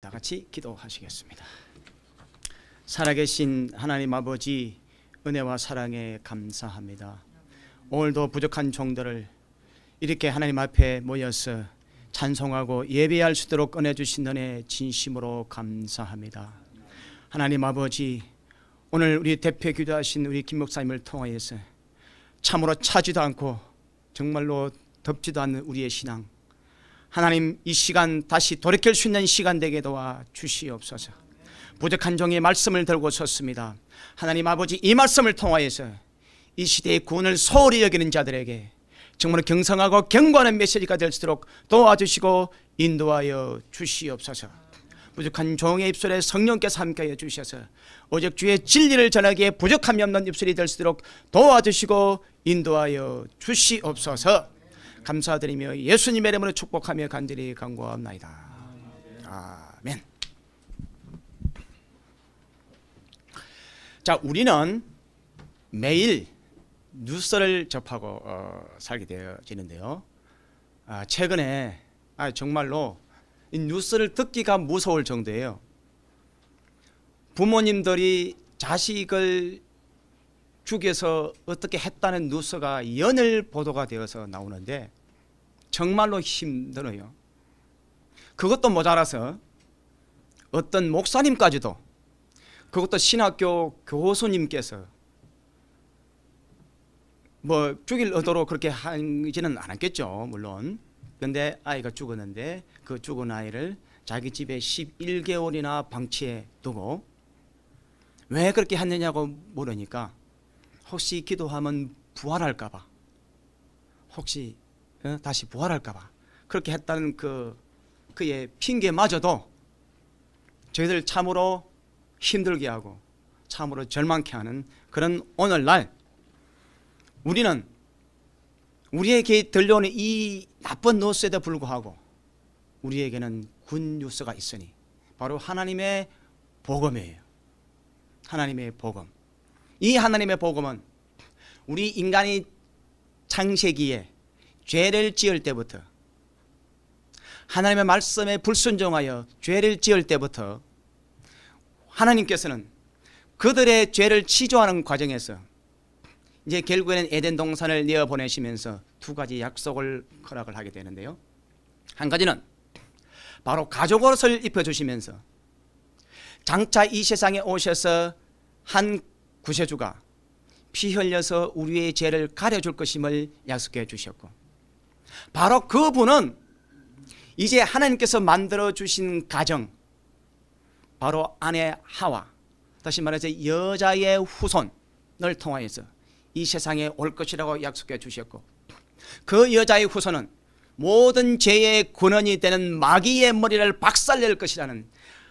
다 같이 기도하시겠습니다. 살아계신 하나님 아버지 은혜와 사랑에 감사합니다. 오늘도 부족한 종들을 이렇게 하나님 앞에 모여서 찬송하고 예배할 수 있도록 꺼내주신 은혜 진심으로 감사합니다. 하나님 아버지 오늘 우리 대표 기도하신 우리 김 목사님을 통하여서 참으로 차지도 않고 정말로 덥지도 않는 우리의 신앙 하나님 이 시간 다시 돌이킬 수 있는 시간 되게 도와 주시옵소서. 부족한 종의 말씀을 들고 섰습니다. 하나님 아버지 이 말씀을 통하여서 이 시대의 구원을 소홀히 여기는 자들에게 정말 경성하고 경건한 메시지가 될수 있도록 도와주시고 인도하여 주시옵소서. 부족한 종의 입술에 성령께서 함께하여 주셔서 오직 주의 진리를 전하기에 부족함이 없는 입술이 될수 있도록 도와주시고 인도하여 주시옵소서. 감사드리며 예수님의 이름으로 축복하며 간절히 간구합나이다. 아멘. 자, 우리는 매일 뉴스를 접하고 어, 살게 되어지는데요. 아, 최근에 아, 정말로 뉴스를 듣기가 무서울 정도예요. 부모님들이 자식을 죽쪽에서 어떻게 했다는 뉴스가 연일 보도가 되어서 나오는데 정말로 힘들어요. 그것도 모자라서 어떤 목사님까지도 그것도 신학교 교수님께서 뭐 죽일 의도로 그렇게 하지는 않았겠죠 물론 근데 아이가 죽었는데 그 죽은 아이를 자기 집에 11개월이나 방치해 두고 왜 그렇게 했느냐고 물으니까 혹시 기도하면 부활할까봐 혹시 어? 다시 부활할까봐 그렇게 했다는 그 그의 핑계마저도 저희들 참으로 힘들게 하고 참으로 절망케 하는 그런 오늘날 우리는 우리에게 들려오는 이 나쁜 뉴스에도 불구하고 우리에게는 군 뉴스가 있으니 바로 하나님의 복음이에요. 하나님의 복음. 이 하나님의 복음은 우리 인간이 창세기에 죄를 지을 때부터 하나님의 말씀에 불순종하여 죄를 지을 때부터 하나님께서는 그들의 죄를 치조하는 과정에서 이제 결국에는 에덴 동산을 내어 보내시면서 두 가지 약속을 허락을 하게 되는데요. 한 가지는 바로 가족 옷을 입혀 주시면서 장차 이 세상에 오셔서 한 구세주가 피 흘려서 우리의 죄를 가려줄 것임을 약속해 주셨고 바로 그분은 이제 하나님께서 만들어 주신 가정 바로 아내 하와 다시 말해서 여자의 후손을 통하여서 이 세상에 올 것이라고 약속해 주셨고 그 여자의 후손은 모든 죄의 근원이 되는 마귀의 머리를 박살낼 것이라는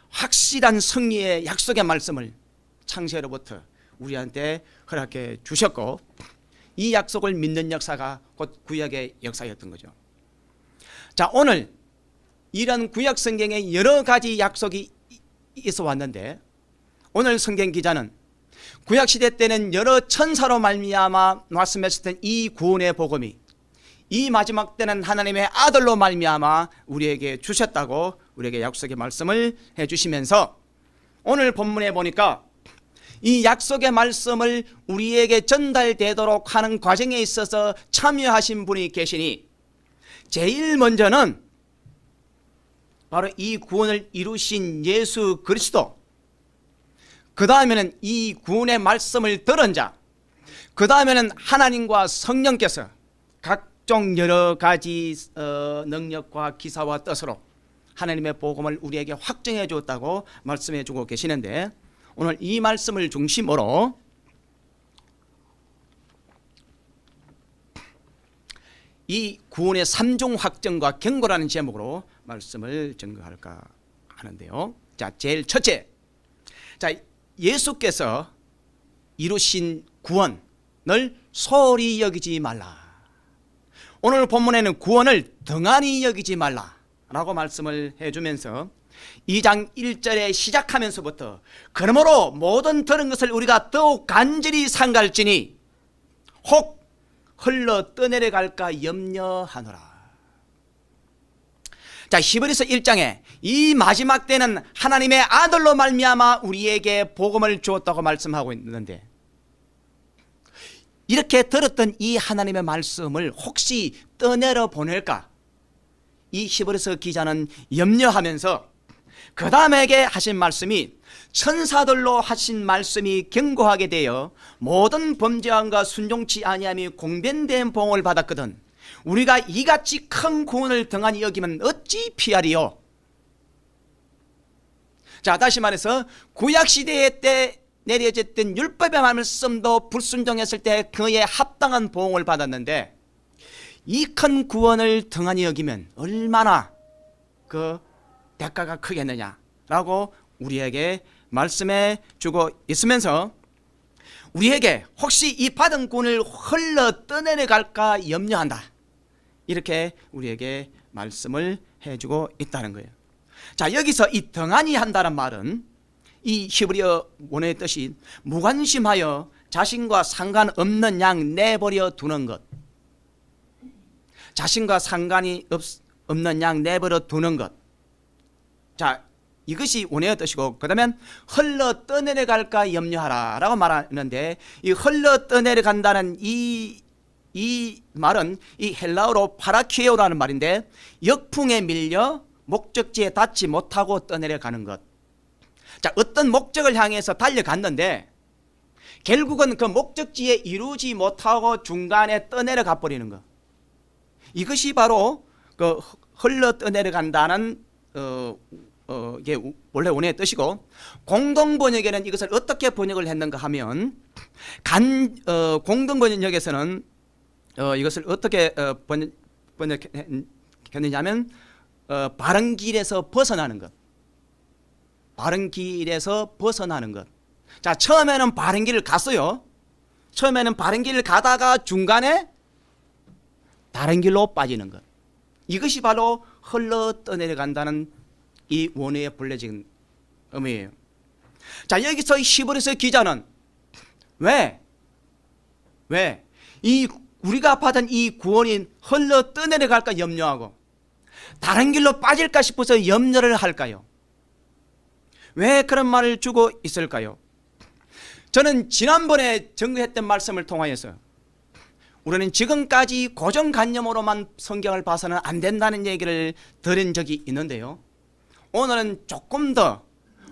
확실한 승리의 약속의 말씀을 창세로부터 우리한테 허락해 주셨고 이 약속을 믿는 역사가 곧 구약의 역사였던 거죠. 자 오늘 이런 구약 성경에 여러 가지 약속이 있어 왔는데 오늘 성경 기자는 구약 시대 때는 여러 천사로 말미암아 말씀했었던 이 구원의 복음이 이 마지막 때는 하나님의 아들로 말미암아 우리에게 주셨다고 우리에게 약속의 말씀을 해주시면서 오늘 본문에 보니까 이 약속의 말씀을 우리에게 전달되도록 하는 과정에 있어서 참여하신 분이 계시니 제일 먼저는 바로 이 구원을 이루신 예수 그리스도 그 다음에는 이 구원의 말씀을 들은 자그 다음에는 하나님과 성령께서 각종 여러 가지 어, 능력과 기사와 뜻으로 하나님의 복음을 우리에게 확정해 주었다고 말씀해 주고 계시는데 오늘 이 말씀을 중심으로 이 구원의 3종 확정과 경고라는 제목으로 말씀을 전거할까 하는데요. 자, 제일 첫째. 자, 예수께서 이루신 구원을 소홀히 여기지 말라. 오늘 본문에는 구원을 등한히 여기지 말라라고 말씀을 해주면서 2장 1절에 시작하면서부터 그러므로 모든 들는 것을 우리가 더욱 간절히 삼갈지니혹 흘러 떠내려갈까 염려하노라. 자 히브리서 1장에 이 마지막 때는 하나님의 아들로 말미암아 우리에게 복음을 주었다고 말씀하고 있는데 이렇게 들었던 이 하나님의 말씀을 혹시 떠내려 보낼까? 이 히브리서 기자는 염려하면서 그다음에게 하신 말씀이 천사들로 하신 말씀이 경고하게 되어 모든 범죄함과 순종치 아니함이 공변된 봉을 받았거든 우리가 이같이 큰 구원을 등한히 여기면 어찌 피하리요 자 다시 말해서 구약시대 때 내려졌던 율법의 말씀도 불순종했을 때그의 합당한 보응을 받았는데 이 큰 구원을 등한히 여기면 얼마나 그 대가가 크겠느냐라고 우리에게 말씀해 주고 있으면서 우리에게 혹시 이 받은 꾼을 흘러 떠내려갈까 염려한다. 이렇게 우리에게 말씀을 해주고 있다는 거예요. 자 여기서 이 등한히 한다는 말은 이 히브리어 원어의 뜻이 무관심하여 자신과 상관없는 양 내버려 두는 것 자신과 상관이 없, 없는 양 내버려 두는 것자 이것이 원해의 뜻이고 그다면 음 흘러 떠내려갈까 염려하라 라고 말하는데 이 흘러 떠내려간다는 이 이 말은 이 헬라어로 파라키에오라는 말인데 역풍에 밀려 목적지에 닿지 못하고 떠내려가는 것. 자, 어떤 목적을 향해서 달려갔는데 결국은 그 목적지에 이루지 못하고 중간에 떠내려가 버리는 것. 이것이 바로 그 흘러 떠내려간다는 어, 어, 이게 원래 원의 뜻이고 공동 번역에는 이것을 어떻게 번역을 했는가 하면 간 어, 공동 번역에서는 어, 이것을 어떻게 어, 번역, 번역했느냐면 음, 어, 바른 길에서 벗어나는 것 바른 길에서 벗어나는 것. 자, 처음에는 바른 길을 갔어요. 처음에는 바른 길을 가다가 중간에 다른 길로 빠지는 것. 이것이 바로 흘러 떠내려간다는 이 원어의 본래적 의미예요. 자 여기서 이 히브리서 기자는 왜? 왜? 이 우리가 받은 이 구원이 흘러 떠내려갈까 염려하고 다른 길로 빠질까 싶어서 염려를 할까요? 왜 그런 말을 주고 있을까요? 저는 지난번에 전거했던 말씀을 통하여서 우리는 지금까지 고정관념으로만 성경을 봐서는 안 된다는 얘기를 들은 적이 있는데요. 오늘은 조금 더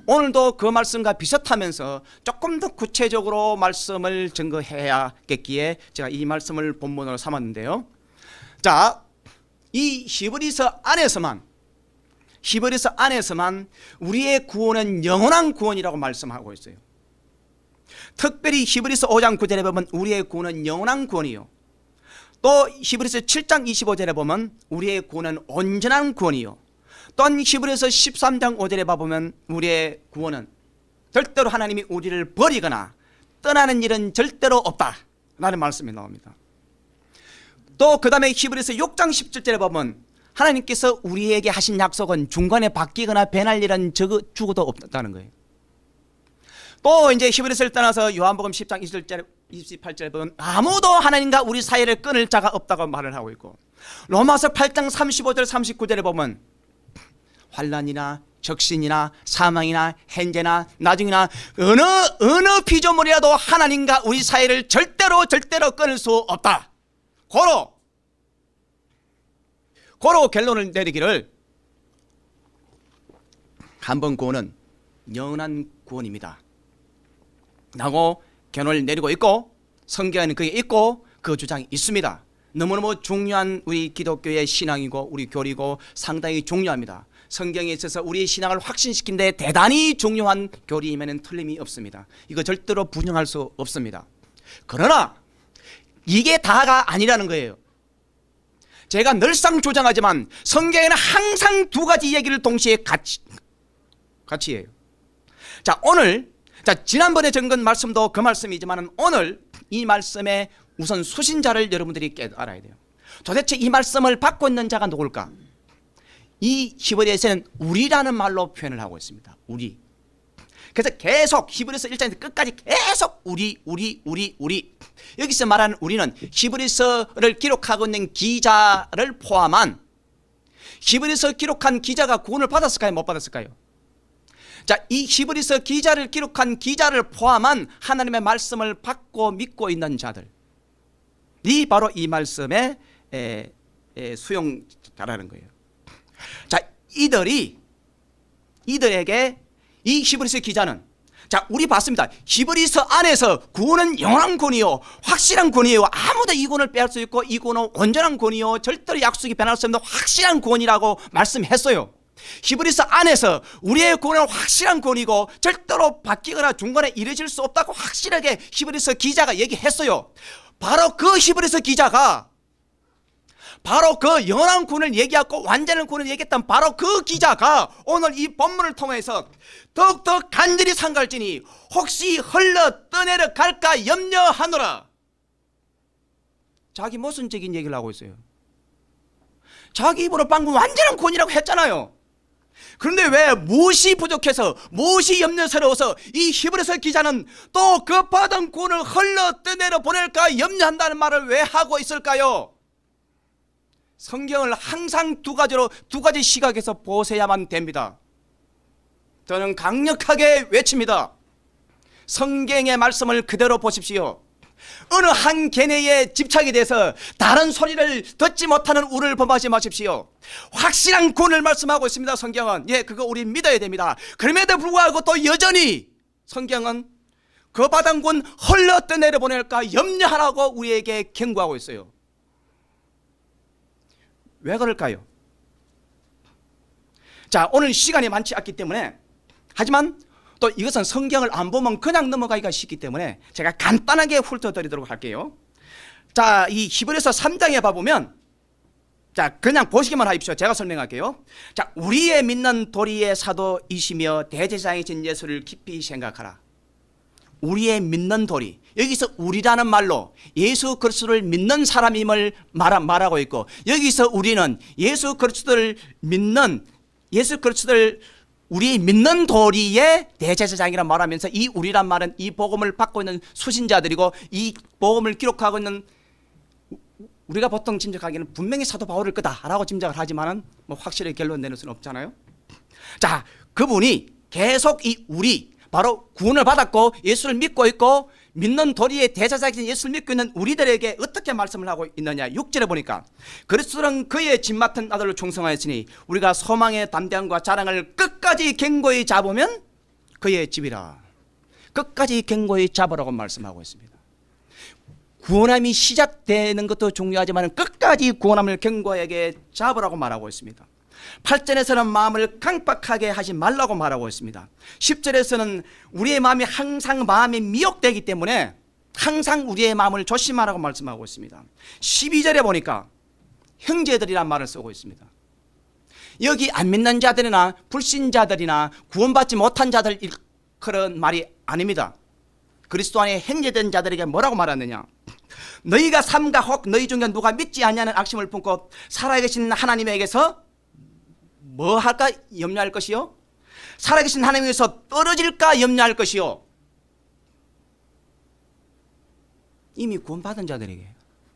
오늘도 그 말씀과 비슷하면서 조금 더 구체적으로 말씀을 증거해야겠기에 제가 이 말씀을 본문으로 삼았는데요. 자, 이 히브리서 안에서만 히브리서 안에서만 우리의 구원은 영원한 구원이라고 말씀하고 있어요. 특별히 히브리서 5장 9절에 보면 우리의 구원은 영원한 구원이요. 또 히브리서 7장 25절에 보면 우리의 구원은 온전한 구원이요. 또한 히브리서 13장 5절에 봐보면 우리의 구원은 절대로 하나님이 우리를 버리거나 떠나는 일은 절대로 없다 라는 말씀이 나옵니다 또 그 다음에 히브리서 6장 17절에 보면 하나님께서 우리에게 하신 약속은 중간에 바뀌거나 변할 일은 적어, 죽어도 없다는 거예요 또 이제 히브리서를 떠나서 요한복음 10장 2 7절 28절에 보면 아무도 하나님과 우리 사이를 끊을 자가 없다고 말을 하고 있고 로마서 8장 35절 39절에 보면 환란이나 적신이나 사망이나 행제나 나중이나 어느 어느 피조물이라도 하나님과 우리 사이를 절대로 절대로 끊을 수 없다. 고로 고로 결론을 내리기를 한 번 구원은 영원한 구원입니다. 라고 견해를 내리고 있고 성경에는 그게 있고 그 주장이 있습니다. 너무너무 중요한 우리 기독교의 신앙이고 우리 교리고 상당히 중요합니다. 성경에 있어서 우리의 신앙을 확신시킨데 대단히 중요한 교리임에는 틀림이 없습니다. 이거 절대로 부정할 수 없습니다. 그러나 이게 다가 아니라는 거예요. 제가 늘상 주장하지만 성경에는 항상 두 가지 얘기를 동시에 같이 같이 해요. 자, 오늘 자, 지난번에 전근 말씀도 그 말씀이지만 오늘 이 말씀의 우선 수신자를 여러분들이 깨달아야 돼요. 도대체 이 말씀을 받고 있는 자가 누굴까? 이 히브리에서는 우리라는 말로 표현을 하고 있습니다. 우리. 그래서 계속 히브리서 1장에서 끝까지 계속 우리 우리 우리 우리 여기서 말하는 우리는 히브리서를 기록하고 있는 기자를 포함한 히브리서 기록한 기자가 구원을 받았을까요? 못 받았을까요? 자, 이 히브리서 기자를 기록한 기자를 포함한 하나님의 말씀을 받고 믿고 있는 자들 이 바로 이 말씀의 수용자라는 거예요. 자, 이들이 이들에게 이 히브리서 기자는 자, 우리 봤습니다. 히브리서 안에서 구원은 영원한 권이요. 확실한 권이요 아무도 이 권을 빼할 수 있고 이 권은 온전한 권이요. 절대로 약속이 변할 수 없는 확실한 권이라고 말씀했어요. 히브리서 안에서 우리의 권은 확실한 권이고 절대로 바뀌거나 중간에 이르질 수 없다고 확실하게 히브리서 기자가 얘기했어요. 바로 그 히브리서 기자가 바로 그 연안군을 얘기하고 완전한군을 얘기했던 바로 그 기자가 오늘 이 본문을 통해서 더욱더 간절히 상갈지니 혹시 흘러 떠내려 갈까 염려하노라. 자기 모순적인 얘기를 하고 있어요. 자기 입으로 방금 완전한 군이라고 했잖아요. 그런데 왜 무엇이 부족해서 무엇이 염려스러워서 이 히브리서 기자는 또 급하던 군을 흘러 떠내려 보낼까 염려한다는 말을 왜 하고 있을까요? 성경을 항상 두 가지로 두 가지 시각에서 보셔야만 됩니다. 저는 강력하게 외칩니다. 성경의 말씀을 그대로 보십시오. 어느 한 개내에 집착이 돼서 다른 소리를 듣지 못하는 우를 범하지 마십시오. 확실한 권을 말씀하고 있습니다. 성경은. 예, 그거 우리 믿어야 됩니다. 그럼에도 불구하고 또 여전히 성경은 그 바닥군 흘러떠 내려보낼까 염려하라고 우리에게 경고하고 있어요. 왜 그럴까요? 자, 오늘 시간이 많지 않기 때문에 하지만 또 이것은 성경을 안 보면 그냥 넘어가기가 쉽기 때문에 제가 간단하게 훑어드리도록 할게요. 자, 이 히브리서 3장에 봐보면 자, 그냥 보시기만 하십시오. 제가 설명할게요. 자, 우리의 믿는 도리의 사도이시며 대제사장이신 예수를 깊이 생각하라. 우리의 믿는 도리. 여기서 우리라는 말로 예수 그리스도를 믿는 사람임을 말하고 있고 여기서 우리는 예수 그리스도를 믿는 예수 그리스도를 우리 믿는 도리의 대제사장이라 말하면서 이 우리란 말은 이 복음을 받고 있는 수신자들이고 이 복음을 기록하고 있는 우리가 보통 짐작하기에는 분명히 사도 바울일 거다라고 짐작을 하지만은 뭐 확실히 결론 내릴 수는 없잖아요. 자, 그분이 계속 이 우리 바로 구원을 받았고 예수를 믿고 있고 믿는 도리의 대제사장인 예수를 믿고 있는 우리들에게 어떻게 말씀을 하고 있느냐 6절에 보니까 그리스도는 그의 짐 맡은 아들로 충성하였으니 우리가 소망의 담대함과 자랑을 끝까지 견고히 잡으면 그의 집이라 끝까지 견고히 잡으라고 말씀하고 있습니다 구원함이 시작되는 것도 중요하지만 끝까지 구원함을 견고하게 잡으라고 말하고 있습니다 8절에서는 마음을 강박하게 하지 말라고 말하고 있습니다. 10절에서는 우리의 마음이 항상 마음이 미혹되기 때문에 항상 우리의 마음을 조심하라고 말씀하고 있습니다. 12절에 보니까 형제들이란 말을 쓰고 있습니다. 여기 안 믿는 자들이나 불신자들이나 구원받지 못한 자들 그런 말이 아닙니다. 그리스도 안에 행제된 자들에게 뭐라고 말하느냐? 너희가 삼가 혹 너희 중에 누가 믿지 않냐는 악심을 품고 살아계신 하나님에게서 뭐 할까 염려할 것이요? 살아계신 하나님에서 떨어질까 염려할 것이요? 이미 구원받은 자들에게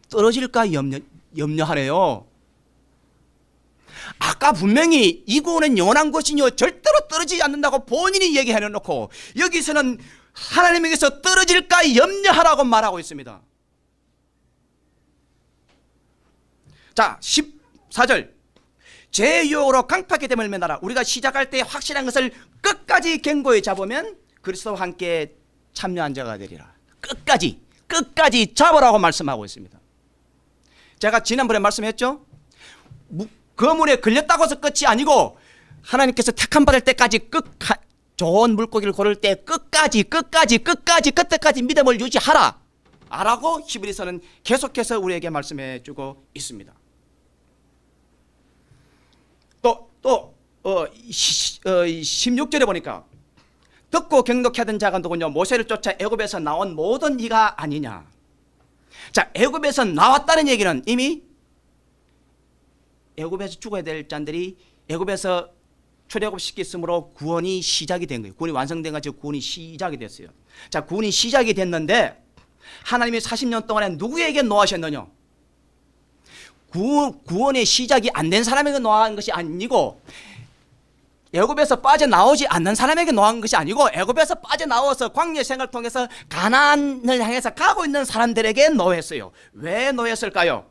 떨어질까 염려, 염려하래요. 아까 분명히 이 구원은 영원한 것이요 절대로 떨어지지 않는다고 본인이 얘기해놓고 여기서는 하나님에게서 떨어질까 염려하라고 말하고 있습니다. 자 14절 죄의 유혹으로 강팍하게 됨을 면하라. 우리가 시작할 때 확실한 것을 끝까지 경고에 잡으면 그리스도와 함께 참여한 자가 되리라. 끝까지 끝까지 잡으라고 말씀하고 있습니다. 제가 지난번에 말씀했죠. 거물에 그 걸렸다고 해서 끝이 아니고 하나님께서 택함 받을 때까지 끝 좋은 물고기를 고를 때 끝까지 끝까지 끝까지 끝까지 믿음을 유지하라. 아라고 히브리서는 계속해서 우리에게 말씀해 주고 있습니다. 또 어, 시, 어, 16절에 보니까 듣고 경독하던 자가 누구냐 모세를 쫓아 애굽에서 나온 모든 이가 아니냐 자 애굽에서 나왔다는 얘기는 이미 애굽에서 죽어야 될 자들이 애굽에서 출애굽시켰으므로 구원이 시작이 된 거예요. 구원이 완성된 거죠. 구원이 시작이 됐어요. 자, 구원이 시작이 됐는데 하나님이 40년 동안에 누구에게 노하셨느냐? 구원, 구원의 시작이 안 된 사람에게 놓아간 것이 아니고 애굽에서 빠져나오지 않는 사람에게 놓아간 것이 아니고 애굽에서 빠져나와서 광야 생활 을 통해서 가난을 향해서 가고 있는 사람들에게 놓였어요왜놓였을까요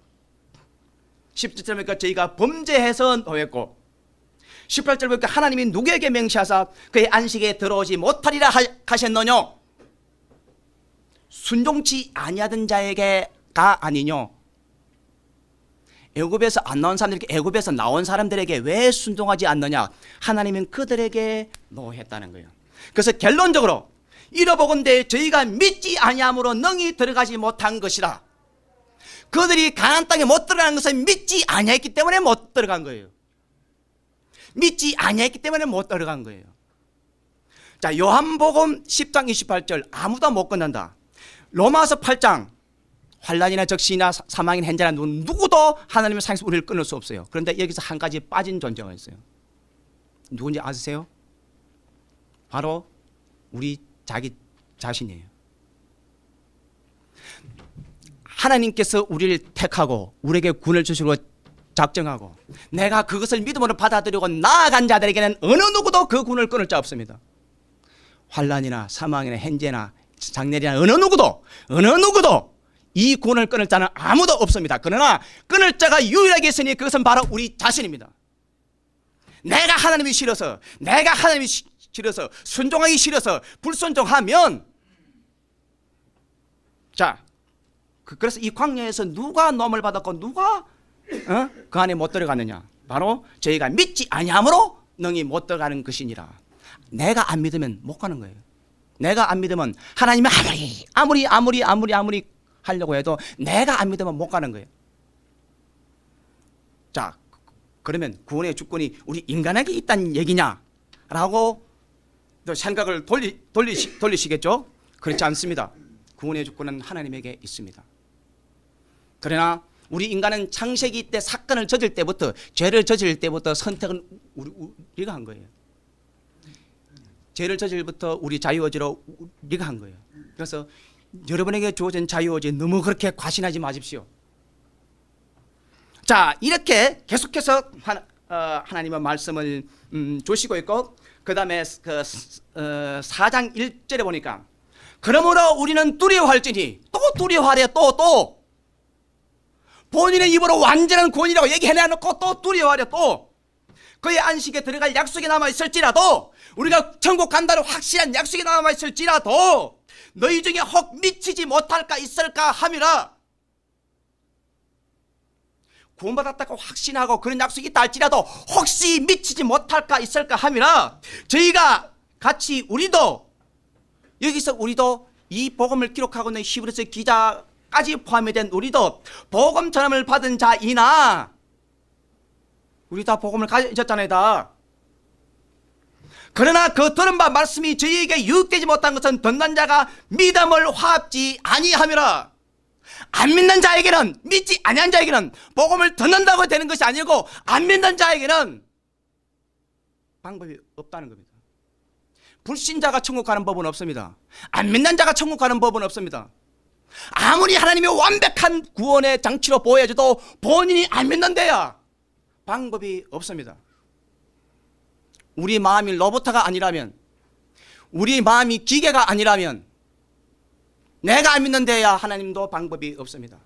17절 보니까 저희가 범죄해서 놓였고 18절 보니까 하나님이 누구에게 명시하사 그의 안식에 들어오지 못하리라 하셨느뇨? 순종치 아니하던 자에게가 아니뇨? 애굽에서 안 나온 사람들에게 애굽에서 나온 사람들에게 왜 순종하지 않느냐? 하나님은 그들에게 노했다는 거예요. 그래서 결론적으로 잃어보건대 저희가 믿지 아니함으로 능히 들어가지 못한 것이라. 그들이 가나안 땅에 못 들어간 것은 믿지 아니했기 때문에 못 들어간 거예요. 믿지 아니했기 때문에 못 들어간 거예요. 자, 요한복음 10장 28절 아무도 못 건넌다. 로마서 8장 환란이나 적신이나 사망인나 행자나 누구도 하나님의 상에서 우리를 끊을 수 없어요. 그런데 여기서 한 가지 빠진 존재가 있어요. 누군지 아세요? 바로 우리 자기 자신이에요. 하나님께서 우리를 택하고 우리에게 군을 주시고 작정하고 내가 그것을 믿음으로 받아들이고 나아간 자들에게는 어느 누구도 그 군을 끊을 자 없습니다. 환란이나 사망이나 현재나 장례이나 어느 누구도 어느 누구도 이 구원을 끊을 자는 아무도 없습니다. 그러나 끊을 자가 유일하게 있으니 그것은 바로 우리 자신입니다. 내가 하나님이 싫어서 내가 하나님이 싫어서 순종하기 싫어서 불순종하면 자 그, 그래서 이 광야에서 누가 넘을 받았고 누가 어? 그 안에 못 들어가느냐 바로 저희가 믿지 아니함으로 능히 못 들어가는 것이니라 내가 안 믿으면 못 가는 거예요 내가 안 믿으면 하나님이 아무리 아무리 아무리 아무리 아무리 하려고 해도 내가 안 믿으면 못 가는 거예요. 자, 그러면 구원의 주권이 우리 인간에게 있다는 얘기냐라고 생각을 돌리, 돌리, 돌리시겠죠? 그렇지 않습니다. 구원의 주권은 하나님에게 있습니다. 그러나 우리 인간은 창세기 때 사건을 저질 때부터 죄를 저질 때부터 선택은 우리, 우리가 한 거예요. 죄를 저질부터 우리 자유의지로 우리가 한 거예요. 그래서 여러분에게 주어진 자유의지 너무 그렇게 과신하지 마십시오. 자 이렇게 계속해서 하 어, 하나님의 말씀을 음, 주시고 있고 그 다음에 그 어, 4장 1절에 보니까 그러므로 우리는 두려워할지니 또 두려워하래 또또 본인의 입으로 완전한 권위라고 얘기해내놓고 또 두려워하래 또 그의 안식에 들어갈 약속이 남아있을지라도 우리가 천국 간다는 확실한 약속이 남아있을지라도 너희 중에 혹 미치지 못할까 있을까 함이라 구원받았다고 확신하고 그런 약속이 있다 할지라도 혹시 미치지 못할까 있을까 함이라 저희가 같이 우리도 여기서 우리도 이 복음을 기록하고 있는 히브리스 기자까지 포함이 된 우리도 복음 전함을 받은 자이나 우리 다 복음을 가졌잖아요 다 그러나 그 들은 바 말씀이 저희에게 유익되지 못한 것은 듣는 자가 믿음을 화합지 아니하이라안 믿는 자에게는 믿지 아니한 자에게는 복음을 듣는다고 되는 것이 아니고 안 믿는 자에게는 방법이 없다는 겁니다. 불신자가 천국 하는 법은 없습니다. 안 믿는 자가 천국 하는 법은 없습니다. 아무리 하나님이 완벽한 구원의 장치로 보여줘도 본인이 안 믿는데야 방법이 없습니다. 우리 마음이 로버트가 아니라면 우리 마음이 기계가 아니라면 내가 믿는 데야 하나님도 방법이 없습니다.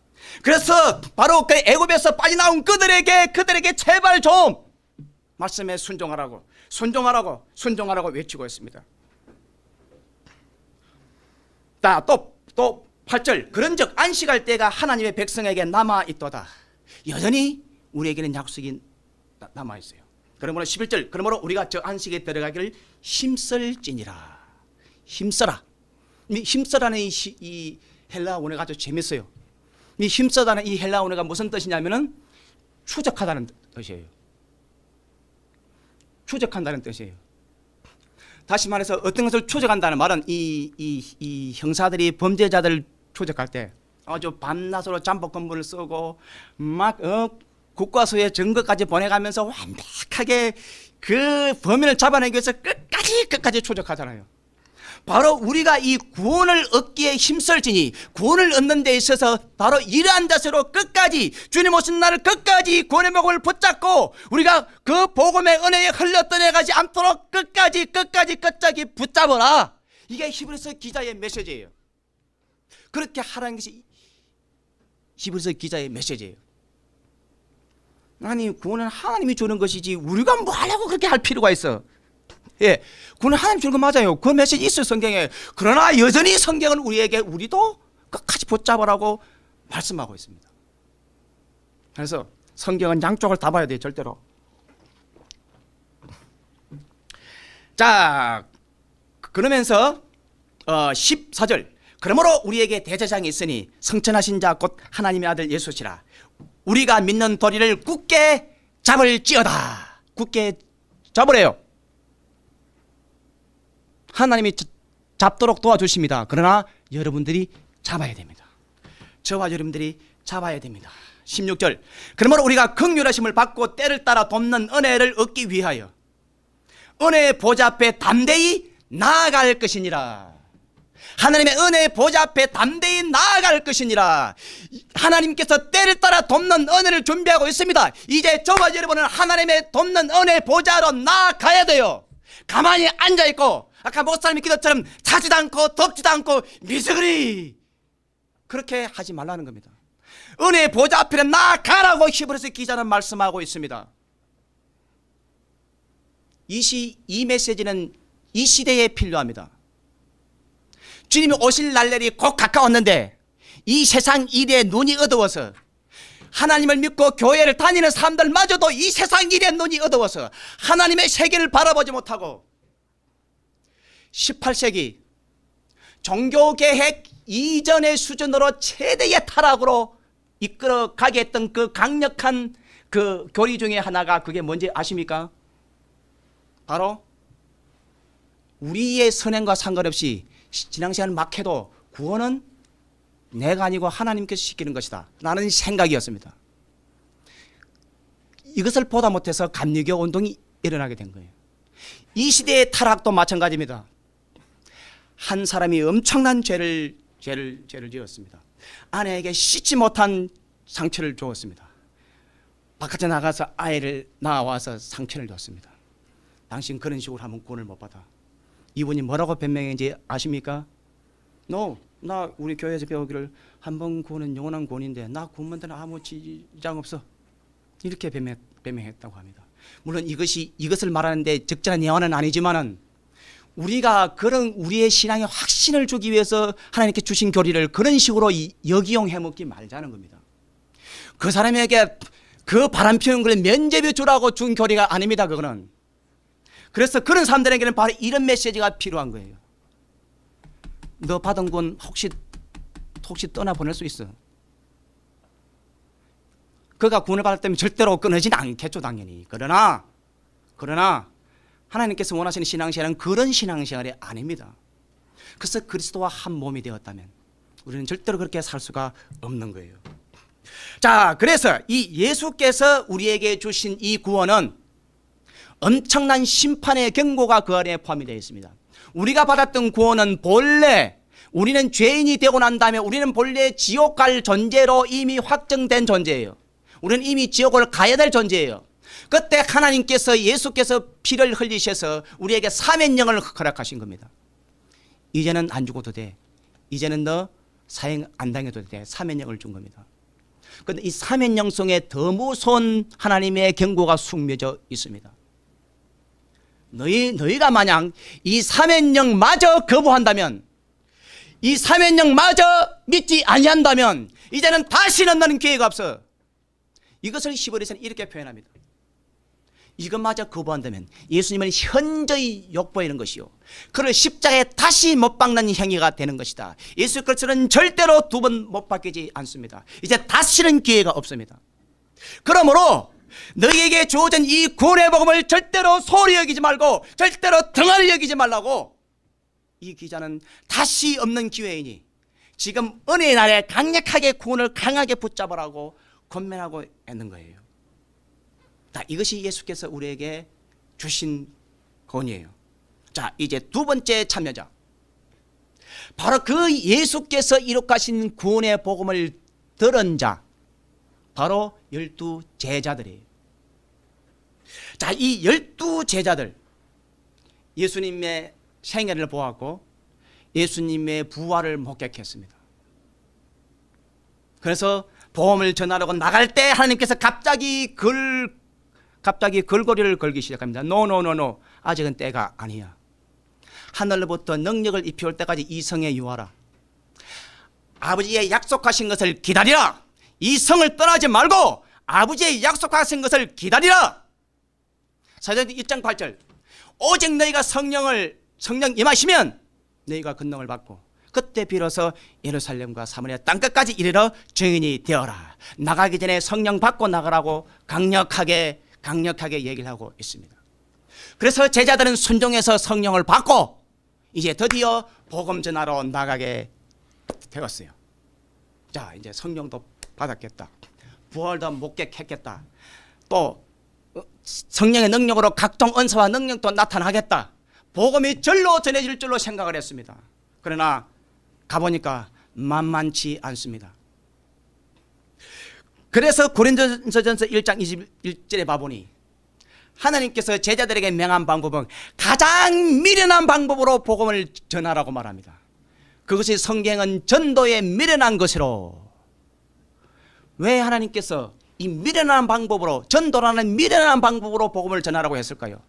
그래서 바로 그 애굽에서 빠져나온 그들에게 그들에게 제발 좀 말씀에 순종하라고 순종하라고 순종하라고 외치고 있습니다. 자또또 8절 그런즉 안식할 때가 하나님의 백성에게 남아 있도다. 여전히 우리에게는 약속이 남아 있어요. 그러므로 11절 그러므로 우리가 저 안식에 들어가기를 힘쓸지니라. 힘써라. 힘써라는 이, 이 헬라원어가 아주 재밌어요. 이 힘써다는 이 헬라원어가 무슨 뜻이냐면은 추적하다는 뜻이에요. 추적한다는 뜻이에요. 다시 말해서 어떤 것을 추적한다는 말은 이, 이, 이 형사들이 범죄자들을 추적할 때 아주 밤낮으로 잠복 근무를 쓰고 막 어, 국과수에 증거까지 보내가면서 완벽하게 그 범인을 잡아내기 위해서 끝까지 끝까지 추적하잖아요. 바로 우리가 이 구원을 얻기에 힘쓸지니 구원을 얻는 데 있어서 바로 이러한 자세로 끝까지 주님 오신 날을 끝까지 구원의 목을 붙잡고 우리가 그 복음의 은혜에 흘려떠내가지 않도록 끝까지 끝까지 끝까지 붙잡아라 이게 히브리서 기자의 메시지예요 그렇게 하라는 것이 히브리서 기자의 메시지예요 하나님 구원은 하나님이 주는 것이지 우리가 뭐 하려고 그렇게 할 필요가 있어. 예. 구원은 하나님 주는 거 맞아요. 그 메시지 있어 성경에. 그러나 여전히 성경은 우리에게 우리도 끝까지 붙잡으라고 말씀하고 있습니다. 그래서 성경은 양쪽을 다 봐야 돼요. 절대로. 자, 그러면서 어, 14절 그러므로 우리에게 대제장이 있으니 성천하신 자 곧 하나님의 아들 예수시라 우리가 믿는 도리를 굳게 잡을지어다. 굳게 잡으래요. 하나님이 잡도록 도와주십니다. 그러나 여러분들이 잡아야 됩니다. 저와 여러분들이 잡아야 됩니다. 16절 그러므로 우리가 극률하심을 받고 때를 따라 돕는 은혜를 얻기 위하여 은혜의 보좌 앞에 담대히 나아갈 것이니라 하나님의 은혜의 보좌 앞에 담대히 나아갈 것이니라. 하나님께서 때를 따라 돕는 은혜를 준비하고 있습니다. 이제 저와 여러분은 하나님의 돕는 은혜의 보좌로 나아가야 돼요. 가만히 앉아있고 아까 목사님의 기도처럼 차지도 않고 덥지도 않고 미스그리 그렇게 하지 말라는 겁니다. 은혜의 보좌 앞에 나아가라고 히브리스 기자는 말씀하고 있습니다. 이 시, 이 메시지는 이 시대에 필요합니다. 주님이 오실 날날이 곧 가까웠는데 이 세상 일에 눈이 어두워서 하나님을 믿고 교회를 다니는 사람들마저도 이 세상 일에 눈이 어두워서 하나님의 세계를 바라보지 못하고 18세기 종교개혁 이전의 수준으로 최대의 타락으로 이끌어가게 했던 그 강력한 그 교리 중에 하나가 그게 뭔지 아십니까? 바로 우리의 선행과 상관없이 지난 시간 막 해도 구원은 내가 아니고 하나님께서 시키는 것이다. 라는 생각이었습니다. 이것을 보다 못해서 감리교 운동이 일어나게 된 거예요. 이 시대의 타락도 마찬가지입니다. 한 사람이 엄청난 죄를 죄를 죄를 지었습니다. 아내에게 씻지 못한 상처를 주었습니다. 바깥에 나가서 아이를 나와서 상처를 줬습니다. 당신 그런 식으로 하면 구원을 못 받아. 이분이 뭐라고 변명했는지 아십니까? No, 나 우리 교회에서 배우기를 한 번 구원은 영원한 구원인데 나 구원만 는 아무 지장 없어. 이렇게 변명, 변명했다고 합니다. 물론 이것이 이것을 말하는데 적절한 예언은 아니지만은 우리가 그런 우리의 신앙의 확신을 주기 위해서 하나님께 주신 교리를 그런 식으로 역이용해 먹기 말자는 겁니다. 그 사람에게 그 바람 피우는 걸 면제비 주라고 준 교리가 아닙니다. 그거는 그래서 그런 사람들에게는 바로 이런 메시지가 필요한 거예요. 너 받은 건 혹시 혹시 떠나보낼 수 있어. 그가 구원을 받았다면 절대로 끊어진 않겠죠 당연히. 그러나 그러나 하나님께서 원하시는 신앙생활은 그런 신앙생활이 아닙니다. 그래서 그리스도와 한 몸이 되었다면 우리는 절대로 그렇게 살 수가 없는 거예요. 자, 그래서 이 예수께서 우리에게 주신 이 구원은 엄청난 심판의 경고가 그 안에 포함이 되어 있습니다. 우리가 받았던 구원은 본래 우리는 죄인이 되고 난 다음에 우리는 본래 지옥 갈 존재로 이미 확정된 존재예요. 우리는 이미 지옥을 가야 될 존재예요. 그때 하나님께서 예수께서 피를 흘리셔서 우리에게 사면령을 허락하신 겁니다. 이제는 안 죽어도 돼. 이제는 너 사형 안 당해도 돼. 사면령을 준 겁니다. 그런데 이 사면령 속에 더 무서운 하나님의 경고가 숨겨져 있습니다. 너희 너희가 마냥 이 사면령마저 거부한다면 이 사면령마저 믿지 아니한다면 이제는 다시 는다는 기회가 없어. 이것을 시벌에서는 이렇게 표현합니다. 이것마저 거부한다면 예수님은 현저히 욕보이는 것이요. 그를 십자에 다시 못 박는 행위가 되는 것이다. 예수 그리스도는 절대로 두 번 못 바뀌지 않습니다. 이제 다시는 기회가 없습니다. 그러므로 너희에게 주어진 이 구원의 복음을 절대로 소홀히 여기지 말고 절대로 등한히 여기지 말라고 이 기자는 다시 없는 기회이니 지금 은혜의 날에 강력하게 구원을 강하게 붙잡으라고 권면하고 있는 거예요. 자, 이것이 예수께서 우리에게 주신 권이에요. 자, 이제 두 번째 참여자. 바로 그 예수께서 이룩하신 구원의 복음을 들은 자. 바로 열두 제자들이에요. 자, 이 열두 제자들 예수님의 생애를 보았고 예수님의 부활을 목격했습니다. 그래서 보험을 전하려고 나갈 때 하나님께서 갑자기 글 갑자기 걸거리를 걸기 시작합니다. 노 노 노노 no, no, no, 아직은 때가 아니야. 하늘로부터 능력을 입혀올 때까지 이성에 유하라. 아버지의 약속하신 것을 기다리라. 이 성을 떠나지 말고 아버지의 약속하신 것을 기다리라. 사도행 1장 8절. 오직 너희가 성령을 성령 임하시면 너희가 근능을 그 받고 그때 비로소 예루살렘과 사마리아 땅끝까지 이르러 증인이 되어라. 나가기 전에 성령 받고 나가라고 강력하게 강력하게 얘기를 하고 있습니다. 그래서 제자들은 순종해서 성령을 받고 이제 드디어 복음 전하러 나가게 되었어요. 자, 이제 성령도 받았겠다. 부활도 목격했겠다. 또 어, 성령의 능력으로 각종 은사와 능력도 나타나겠다. 복음이 절로 전해질 줄로 생각을 했습니다. 그러나 가보니까 만만치 않습니다. 그래서 고린도전서 1장 21절에 봐보니 하나님께서 제자들에게 명한 방법은 가장 미련한 방법으로 복음을 전하라고 말합니다. 그것이 성경은 전도의 미련한 것으로 왜 하나님께서 이 미련한 방법으로 전도라는 미련한 방법으로 복음을 전하라고 했을까요?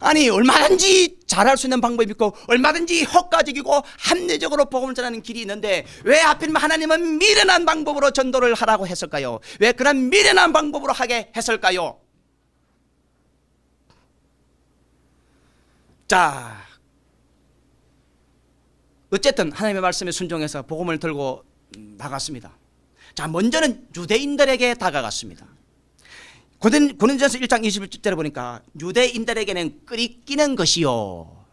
아니 얼마든지 잘할 수 있는 방법이 있고 얼마든지 효과적이고 합리적으로 복음을 전하는 길이 있는데 왜 하필 하나님은 미련한 방법으로 전도를 하라고 했을까요? 왜 그런 미련한 방법으로 하게 했을까요? 자 어쨌든 하나님의 말씀에 순종해서 복음을 들고 나갔습니다. 자 먼저는 유대인들에게 다가갔습니다. 고린전서 1장 21절에 보니까 유대인들에게는 끓이끼는 것이요.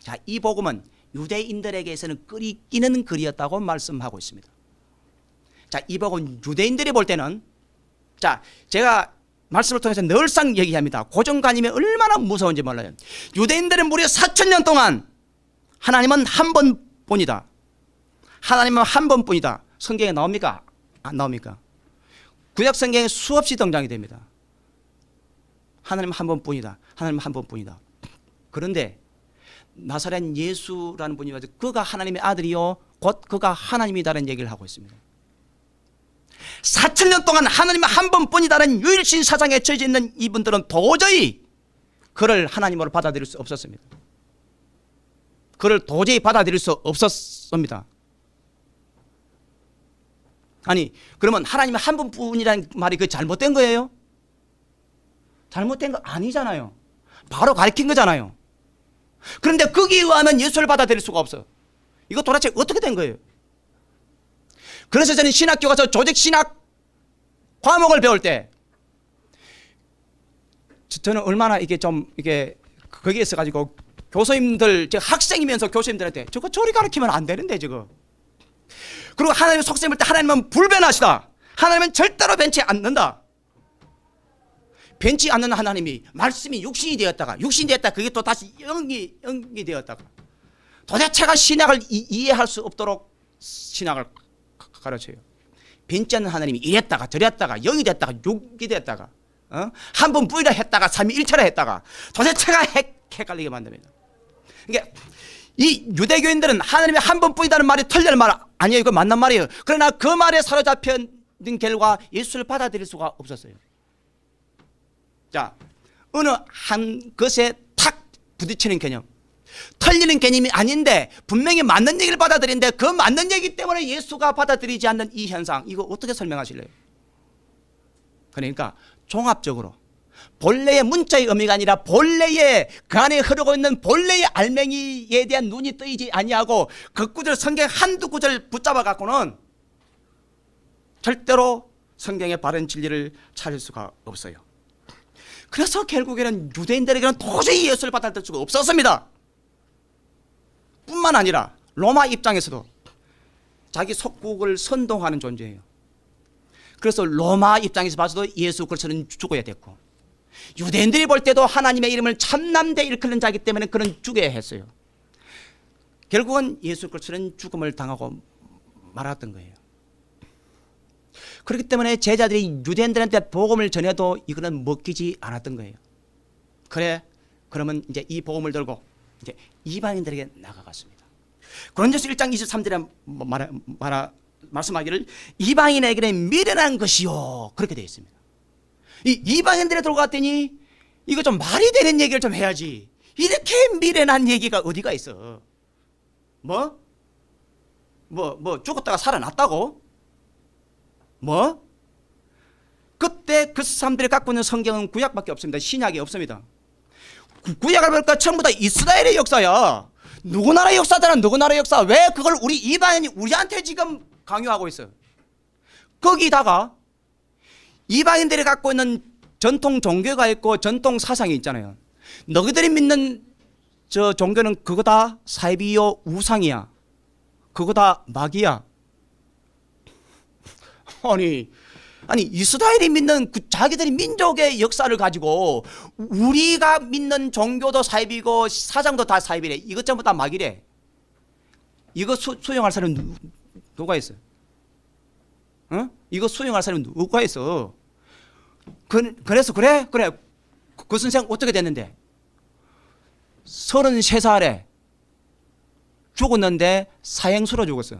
자, 이 복음은 유대인들에게서는 끓이끼는 글이었다고 말씀하고 있습니다. 자, 이복음 유대인들이 볼 때는 자, 제가 말씀을 통해서 늘상 얘기합니다. 고정관념이 얼마나 무서운지 몰라요. 유대인들은 무려 4천 년 동안 하나님은 한 번뿐이다. 하나님은 한 번뿐이다. 성경에 나옵니까? 안 나옵니까? 구약 성경에 수없이 등장이 됩니다. 하나님 한 번뿐이다. 하나님 한 번뿐이다. 그런데 나사렛 예수라는 분이 와서 그가 하나님의 아들이요 곧 그가 하나님이다라는 얘기를 하고 있습니다. 4천년 동안 하나님 한 번뿐이다라는 유일신 사상에 처해 있는 이분들은 도저히 그를 하나님으로 받아들일 수 없었습니다. 그를 도저히 받아들일 수 없었습니다. 아니 그러면 하나님은 한 분뿐이라는 말이 그 잘못된 거예요? 잘못된 거 아니잖아요. 바로 가르친 거잖아요. 그런데 거기에 의하면 예수를 받아들일 수가 없어요. 이거 도대체 어떻게 된 거예요? 그래서 저는 신학교 가서 조직신학 과목을 배울 때 저는 얼마나 이게 좀 이게 거기에 있어가지고 교수님들 제 학생이면서 교수님들한테 저거 저리 가르치면 안 되는데 저거 그리고 하나님의 속셈을 때 하나님은 불변하시다. 하나님은 절대로 변치 않는다. 변치 않는 하나님이 말씀이 육신이 되었다가 육신이 되었다 그게 또 다시 영이 영이 되었다가 도대체가 신학을 이, 해할수 없도록 신학을 가르쳐요. 변치 않는 하나님이 이랬다가 저랬다가 영이 됐다가 육이 됐다가 어? 한번 뿌리라 했다가 삼일체라 했다가 도대체가 헷, 헷갈리게 만듭니다. 그러니까 이 유대교인들은 하나님의 한번 뿌리다는 말이 틀리말 아니에요. 이거 맞는 말이에요. 그러나 그 말에 사로잡혀있는 결과 예수를 받아들일 수가 없었어요. 자, 어느 한 것에 탁 부딪히는 개념. 털리는 개념이 아닌데 분명히 맞는 얘기를 받아들인데 그 맞는 얘기 때문에 예수가 받아들이지 않는 이 현상 이거 어떻게 설명하실래요? 그러니까 종합적으로 본래의 문자의 의미가 아니라 본래의 그 안에 흐르고 있는 본래의 알맹이에 대한 눈이 뜨이지 아니하고 그 구절 성경 한두 구절 붙잡아 갖고는 절대로 성경의 바른 진리를 찾을 수가 없어요. 그래서 결국에는 유대인들에게는 도저히 예수를 받아들 수가 없었습니다. 뿐만 아니라 로마 입장에서도 자기 속국을 선동하는 존재예요. 그래서 로마 입장에서 봐서도 예수 그리스도는 죽어야 됐고 유대인들이 볼 때도 하나님의 이름을 참남대 일컫는 자기 때문에 그런 죽여야 했어요. 결국은 예수 그리스도는 죽음을 당하고 말았던 거예요. 그렇기 때문에 제자들이 유대인들한테 복음을 전해도 이거는 먹히지 않았던 거예요. 그래 그러면 이제 이 복음을 들고 이제 이방인들에게 나가갔습니다. 고린도서 1장 23절에 말하, 말하, 말씀하기를 이방인에게는 미련한 것이요 그렇게 되어 있습니다. 이 이방인들에 들어갔더니 이거 좀 말이 되는 얘기를 좀 해야지. 이렇게 미련한 얘기가 어디가 있어? 뭐? 뭐, 뭐, 죽었다가 살아났다고? 뭐? 그때 그 사람들이 갖고 있는 성경은 구약밖에 없습니다. 신약이 없습니다. 구약을 볼까 전부 다 이스라엘의 역사야. 누구 나라의 역사들은 누구 나라의 역사. 왜 그걸 우리 이방인이 우리한테 지금 강요하고 있어? 거기다가 이방인들이 갖고 있는 전통 종교가 있고 전통 사상이 있잖아요. 너희들이 믿는 저 종교는 그거 다 사이비요 우상이야. 그거 다 마귀야. 아니, 아니 이스라엘이 믿는 그 자기들이 민족의 역사를 가지고 우리가 믿는 종교도 사이비고 사상도 다 사이비래. 이것 전부 다 마귀래. 이거 수, 수용할 사람 누, 누가 있어요? 어? 이거 수용할 사람이 누가 있어? 그, 그래서 그래? 그래. 그, 그 선생 어떻게 됐는데? 33살에 죽었는데 사형수로 죽었어.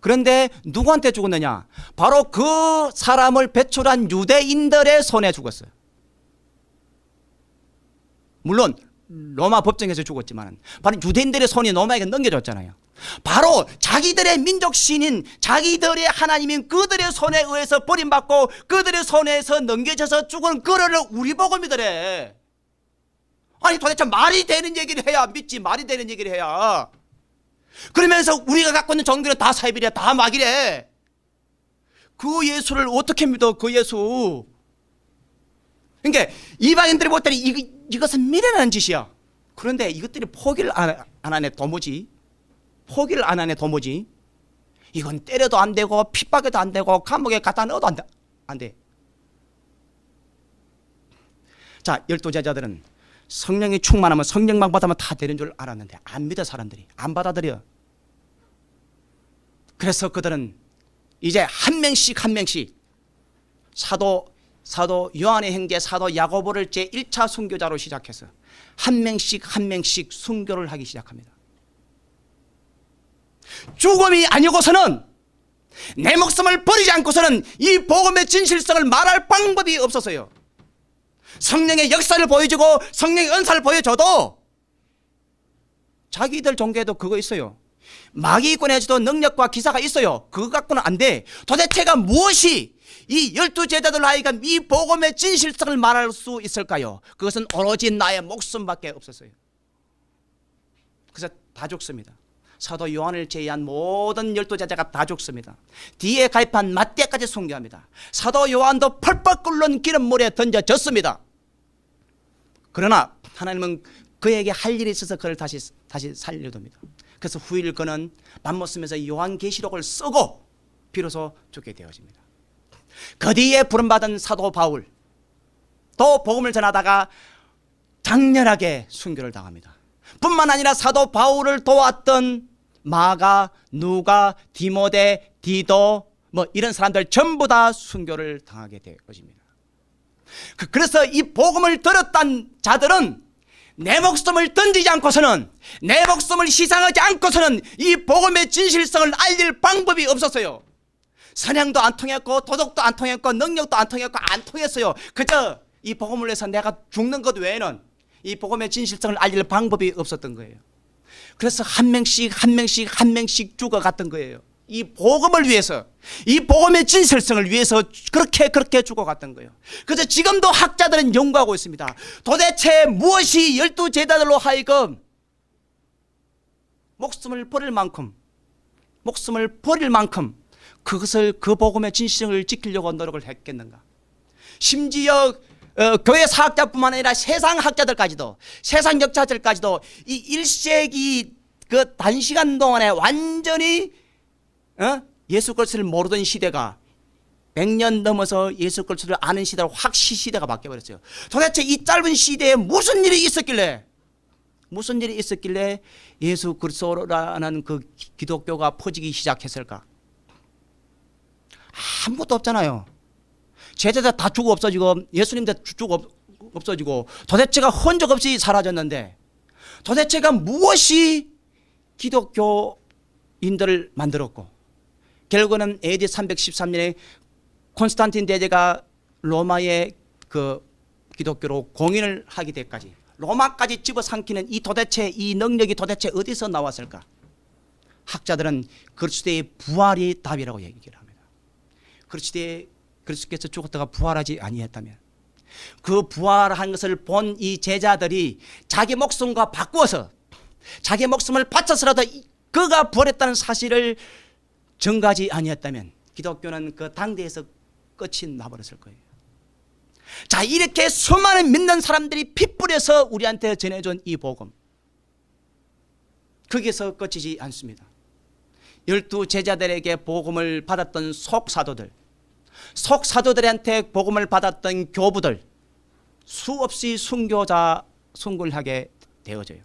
그런데 누구한테 죽었느냐? 바로 그 사람을 배출한 유대인들의 손에 죽었어 물론 로마 법정에서 죽었지만 바로 유대인들의 손이 로마에게 넘겨졌잖아요. 바로 자기들의 민족 신인 자기들의 하나님인 그들의 손에 의해서 버림받고 그들의 손에서 넘겨져서 죽은 그를 우리 보고 믿으래. 아니 도대체 말이 되는 얘기를 해야 믿지 말이 되는 얘기를 해야. 그러면서 우리가 갖고 있는 종교는 다 사이비리야 다 마귀래. 그 예수를 어떻게 믿어 그 예수. 그러니까 이방인들이 볼 때는 이, 이것은 미련한 짓이야. 그런데 이것들이 포기를 안, 하네 도무지. 포기를 안 하네 도무지. 이건 때려도 안 되고 핍박에도안 되고 감옥에 갖다 넣어도 안 돼. 안 돼. 자, 열두 제자들은 성령이 충만하면 성령만 받으면 다 되는 줄 알았는데 안 믿어 사람들이. 안 받아들여. 그래서 그들은 이제 한 명씩 한 명씩 사도 사도 요한의 행제 사도 야고보를 제1차 순교자로 시작해서 한 명씩 한 명씩 순교를 하기 시작합니다. 죽음이 아니고서는 내 목숨을 버리지 않고서는 이 복음의 진실성을 말할 방법이 없어서요. 성령의 역사를 보여주고 성령의 은사를 보여줘도 자기들 종교에도 그거 있어요. 마귀권에서도 능력과 기사가 있어요. 그거 갖고는 안 돼. 도대체가 무엇이 이 열두 제자들 아이가 이 복음의 진실성을 말할 수 있을까요? 그것은 오로지 나의 목숨밖에 없었어요. 그래서 다 죽습니다. 사도 요한을 제외한 모든 열두 제자가 다 죽습니다. 뒤에 가입한 마태까지 순교합니다. 사도 요한도 펄펄 끓는 기름물에 던져졌습니다. 그러나 하나님은 그에게 할 일이 있어서 그를 다시 다시 살려둡니다. 그래서 후일 그는 맘 먹으면서 요한계시록을 쓰고 비로소 죽게 되어집니다. 그 뒤에 부름받은 사도 바울 또 복음을 전하다가 장렬하게 순교를 당합니다. 뿐만 아니라 사도 바울을 도왔던 마가, 누가, 디모데, 디도 뭐 이런 사람들 전부 다 순교를 당하게 되어집니다. 그, 그래서 이 복음을 들었던 자들은 내 목숨을 던지지 않고서는 내 목숨을 희생하지 않고서는 이 복음의 진실성을 알릴 방법이 없었어요. 사냥도 안 통했고 도덕도 안 통했고 능력도 안 통했고 안 통했어요. 그저 이 복음을 위해서 내가 죽는 것 외에는 이 복음의 진실성을 알릴 방법이 없었던 거예요. 그래서 한 명씩 한 명씩 한 명씩 죽어갔던 거예요. 이 복음을 위해서 이 복음의 진실성을 위해서 그렇게 그렇게 죽어갔던 거예요. 그래서 지금도 학자들은 연구하고 있습니다. 도대체 무엇이 열두 제자들로 하여금 목숨을 버릴 만큼 목숨을 버릴 만큼 그것을 그 복음의 진실을 지키려고 노력을 했겠는가? 심지어 어, 교회 사학자뿐만 아니라 세상 학자들까지도 세상 역사들까지도 이 1세기 그 단시간 동안에 완전히 어? 예수 그리스도를 모르던 시대가 100년 넘어서 예수 그리스도를 아는 시대로 확시 시대가 바뀌어 버렸어요. 도대체 이 짧은 시대에 무슨 일이 있었길래 무슨 일이 있었길래 예수 그리스도라는 그 기독교가 퍼지기 시작했을까? 아무것도 없잖아요. 제자들 다 죽어 없어지고 예수님도 죽어 없어지고 도대체가 흔적 없이 사라졌는데 도대체가 무엇이 기독교인들을 만들었고 결국은 AD 313년에 콘스탄틴 대제가 로마의 그 기독교로 공인을 하기 때까지 로마까지 집어삼키는 이 도대체 이 능력이 도대체 어디서 나왔을까? 학자들은 그리스도의 부활이 답이라고 얘기를 합니다. 그렇지도 그리스도께서 죽었다가 부활하지 아니했다면 그 부활한 것을 본 이 제자들이 자기 목숨과 바꾸어서 자기 목숨을 바쳐서라도 그가 부활했다는 사실을 증가하지 아니했다면 기독교는 그 당대에서 끝이 나버렸을 거예요. 자 이렇게 수많은 믿는 사람들이 핏불에서 우리한테 전해준 이 복음 거기서 끝이지 않습니다. 열두 제자들에게 복음을 받았던 속사도들 속 사도들한테 복음을 받았던 교부들 수없이 순교자 순굴 하게 되어져요.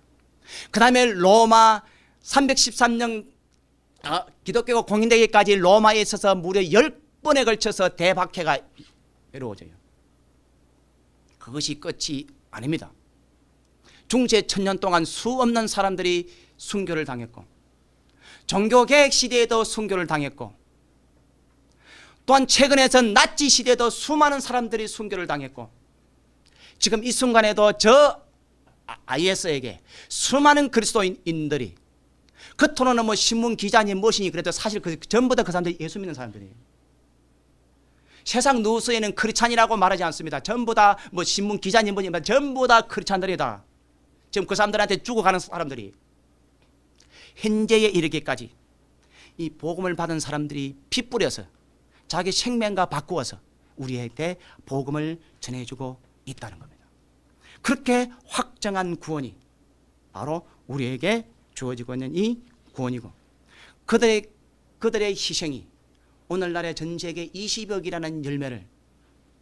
그 다음에 로마 313년 아, 기독교가 공인되기까지 로마에 있어서 무려 10번에 걸쳐서 대박해가 이루어져요. 그것이 끝이 아닙니다. 중세 천년 동안 수없는 사람들이 순교를 당했고 종교개혁 시대에도 순교를 당했고 또한 최근에선 나치 시대도 수많은 사람들이 순교를 당했고 지금 이 순간에도 저 아, IS에게 수많은 그리스도인들이 그토론은 뭐 신문 기자님무시니 그래도 사실 그 전부 다 그 사람들이 예수 믿는 사람들이에요. 세상 누수에는 크리찬이라고 말하지 않습니다. 전부 다 뭐 신문 기자님 뭐니 전부 다 크리찬들이다. 지금 그 사람들한테 죽어가는 사람들이 현재에 이르기까지 이 복음을 받은 사람들이 피 뿌려서 자기 생명과 바꾸어서 우리에게 복음을 전해주고 있다는 겁니다. 그렇게 확정한 구원이 바로 우리에게 주어지고 있는 이 구원이고 그들의 그들의 희생이 오늘날의 전 세계 20억이라는 열매를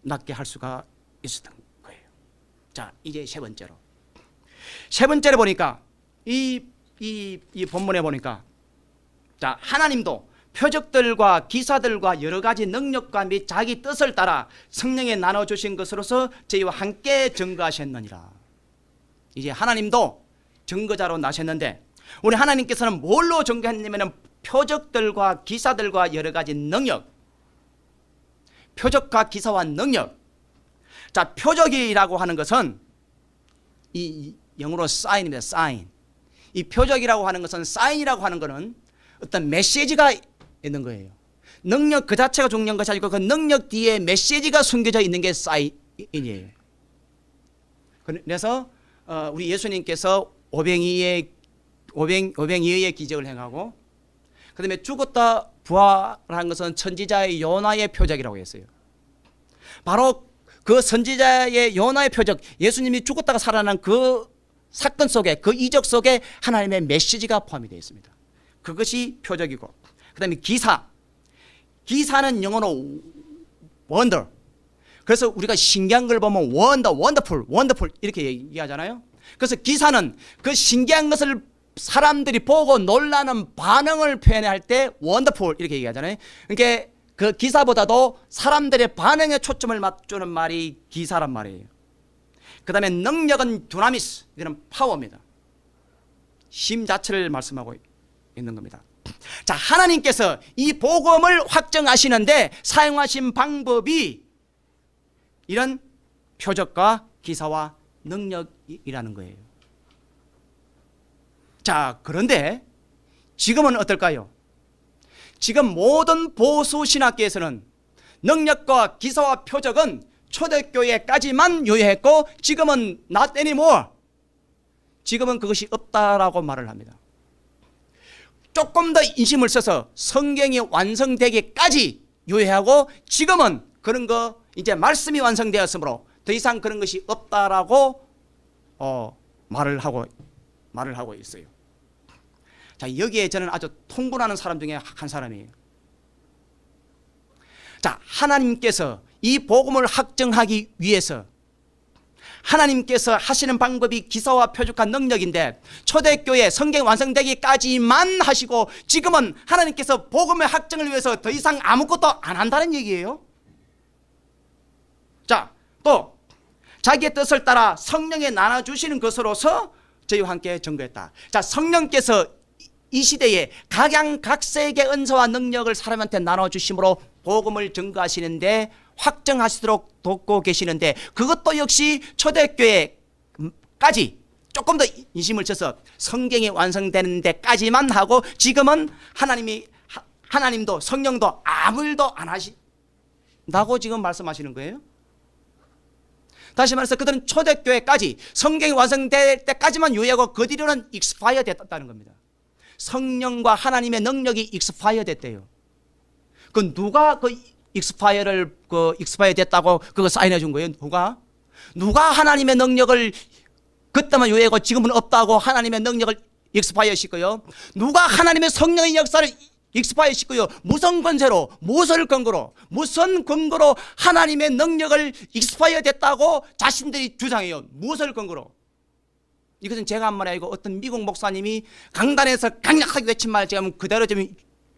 낳게 할 수가 있었던 거예요. 자, 이제 세 번째로. 세 번째로 보니까 이, 이, 이 본문에 보니까 자, 하나님도 표적들과 기사들과 여러 가지 능력과 및 자기 뜻을 따라 성령에 나눠주신 것으로서 저희와 함께 증거하셨느니라. 이제 하나님도 증거자로 나셨는데 우리 하나님께서는 뭘로 증거했냐면 표적들과 기사들과 여러 가지 능력 표적과 기사와 능력 자 표적이라고 하는 것은 이 영어로 사인입니다. 사인 이 표적이라고 하는 것은 사인이라고 하는 것은 어떤 메시지가 있는 거예요. 능력 그 자체가 중요한 것이 아니고 그 능력 뒤에 메시지가 숨겨져 있는 게 사인이에요. 그래서 어, 우리 예수님께서 오병이의 오병 오병이의 기적을 행하고 그다음에 죽었다 부활한 것은 천지자의 요나의 표적이라고 했어요. 바로 그 선지자의 요나의 표적, 예수님이 죽었다가 살아난 그 사건 속에 그 이적 속에 하나님의 메시지가 포함이 되어 있습니다. 그것이 표적이고 그 다음에 기사. 기사는 영어로 wonder. 그래서 우리가 신기한 걸 보면 wonder, wonderful, wonderful 이렇게 얘기하잖아요. 그래서 기사는 그 신기한 것을 사람들이 보고 놀라는 반응을 표현할 때 wonderful 이렇게 얘기하잖아요. 그러니까 그 기사보다도 사람들의 반응에 초점을 맞추는 말이 기사란 말이에요. 그 다음에 능력은 두나미스 이는 파워입니다. 힘 자체를 말씀하고 있는 겁니다. 자, 하나님께서 이 복음을 확정하시는데 사용하신 방법이 이런 표적과 기사와 능력이라는 거예요. 자, 그런데 지금은 어떨까요? 지금 모든 보수 신학계에서는 능력과 기사와 표적은 초대교회까지만 유예했고 지금은 not a 지금은 그것이 없다라고 말을 합니다. 조금 더 인심을 써서 성경이 완성되기까지 유예하고 지금은 그런 거 이제 말씀이 완성되었으므로 더 이상 그런 것이 없다라고 어, 말을 하고 말을 하고 있어요. 자 여기에 저는 아주 통분하는 사람 중에 한 사람이에요. 자 하나님께서 이 복음을 확정하기 위해서 하나님께서 하시는 방법이 기사와 표적한 능력인데 초대교회 성경 완성되기까지만 하시고 지금은 하나님께서 복음의 확정을 위해서 더 이상 아무것도 안 한다는 얘기예요. 자, 또 자기의 뜻을 따라 성령에 나눠주시는 것으로서 저희와 함께 증거했다. 자, 성령께서 이 시대에 각양각색의 은사와 능력을 사람한테 나눠주심으로 복음을 증거하시는데 확정하시도록 돕고 계시는데 그것도 역시 초대교회까지 조금 더 인심을 쳐서 성경이 완성되는 데까지만 하고 지금은 하나님이 하나님도 성령도 아무 일도 안 하신다고 지금 말씀하시는 거예요. 다시 말해서 그들은 초대교회까지 성경이 완성될 때까지만 유예하고 그 뒤로는 익스파이어 됐다는 겁니다. 성령과 하나님의 능력이 익스파이어 됐대요. 그 누가 그 익스파이어를 그 익스파이어 됐다고 그거 사인해 준 거예요. 누가? 누가 하나님의 능력을 그때만 유예고 지금은 없다고 하나님의 능력을 익스파이어 시고요. 누가 하나님의 성령의 역사를 익스파이어 시고요. 무슨 권세로 무엇을 근거로 무슨 근거로 하나님의 능력을 익스파이어 됐다고 자신들이 주장해요. 무엇을 근거로? 이것은 제가 한 말이 아니고 어떤 미국 목사님이 강단에서 강력하게 외친 말 지금 그대로 좀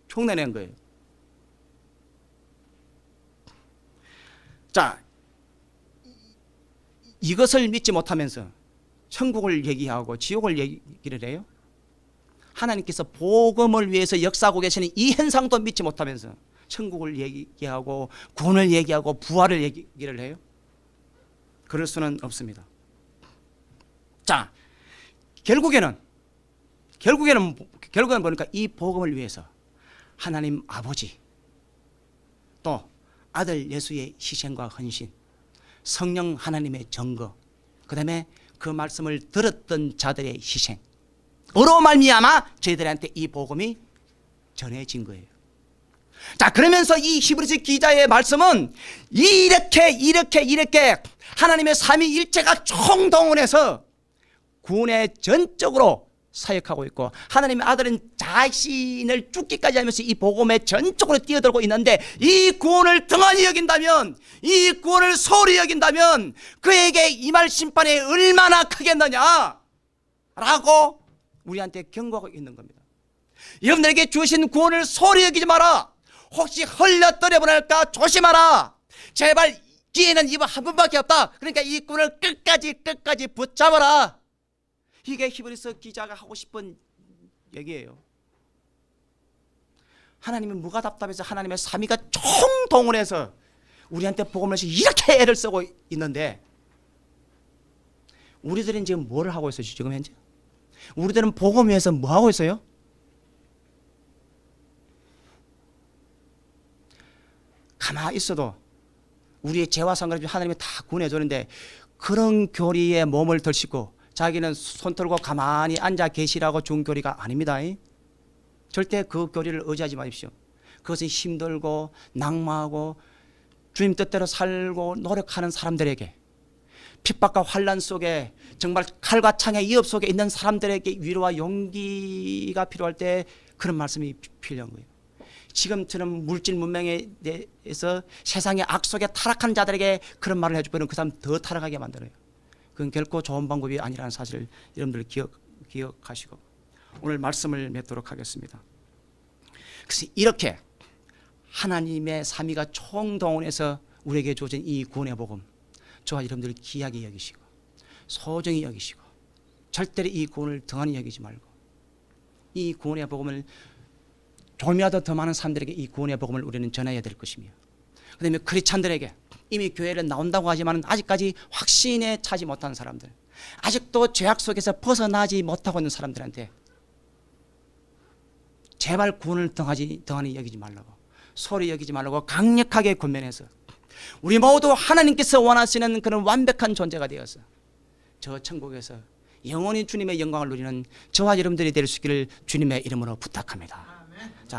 흉내낸 거예요. 자, 이것을 믿지 못하면서 천국을 얘기하고 지옥을 얘기를 해요. 하나님께서 복음을 위해서 역사하고 계시는 이 현상도 믿지 못하면서 천국을 얘기하고 구원을 얘기하고 부활을 얘기를 해요. 그럴 수는 없습니다. 자, 결국에는 결국에는 결국에는 보니까 이 복음을 위해서 하나님 아버지 또 아들 예수의 희생과 헌신, 성령 하나님의 증거, 그 다음에 그 말씀을 들었던 자들의 희생, 으로 말미암아 저희들한테 이 복음이 전해진 거예요. 자 그러면서 이 히브리서 기자의 말씀은 이렇게 이렇게 이렇게 하나님의 삼위일체가 총동원해서 구원의 전적으로 사역하고 있고 하나님의 아들은 자신을 죽기까지 하면서 이 복음에 전적으로 뛰어들고 있는데 이 구원을 등한히 여긴다면 이 구원을 소홀히 여긴다면 그에게 이 말 심판이 얼마나 크겠느냐 라고 우리한테 경고하고 있는 겁니다 여러분들에게 주신 구원을 소홀히 여기지 마라 혹시 흘려떨어 보낼까 조심하라 제발 기회는 이번 한 번밖에 없다 그러니까 이 구원을 끝까지 끝까지 붙잡아라 이게 히브리서 기자가 하고 싶은 얘기예요. 하나님은 무가 답답해서 하나님의 삼위가 총동원해서 우리한테 복음을 해서 이렇게 애를 쓰고 있는데 우리들은 지금 뭘 하고 있어요? 지금 현재? 우리들은 복음 위해서 뭐 하고 있어요? 가만히 있어도 우리의 죄와 상관없이 하나님이 다 구원해 주는데 그런 교리에 몸을 덜 씻고 자기는 손 털고 가만히 앉아 계시라고 준 교리가 아닙니다. 절대 그 교리를 의지하지 마십시오. 그것은 힘들고 낙마하고 주님 뜻대로 살고 노력하는 사람들에게 핍박과 환란 속에 정말 칼과 창의 이업 속에 있는 사람들에게 위로와 용기가 필요할 때 그런 말씀이 필요한 거예요. 지금처럼 물질 문명에 대해서 세상의 악 속에 타락한 자들에게 그런 말을 해주면 그 사람 더 타락하게 만들어요. 그건 결코 좋은 방법이 아니라는 사실을 여러분들 기억, 기억하시고 오늘 말씀을 맺도록 하겠습니다. 그래서 이렇게 하나님의 삼위가 총동원해서 우리에게 주어진 이 구원의 복음 저와 여러분들 귀하게 여기시고 소중히 여기시고 절대로 이 구원을 등한히 여기지 말고 이 구원의 복음을 조미하더 더 많은 사람들에게 이 구원의 복음을 우리는 전해야 될 것이며 그다음에 크리찬들에게 이미 교회를 나온다고 하지만 아직까지 확신에 차지 못한 사람들 아직도 죄악 속에서 벗어나지 못하고 있는 사람들한테 제발 구원을 등하지, 등하니 여기지 말라고 소리 여기지 말라고 강력하게 권면해서 우리 모두 하나님께서 원하시는 그런 완벽한 존재가 되어서 저 천국에서 영원히 주님의 영광을 누리는 저와 여러분들이 될 수 있기를 주님의 이름으로 부탁합니다.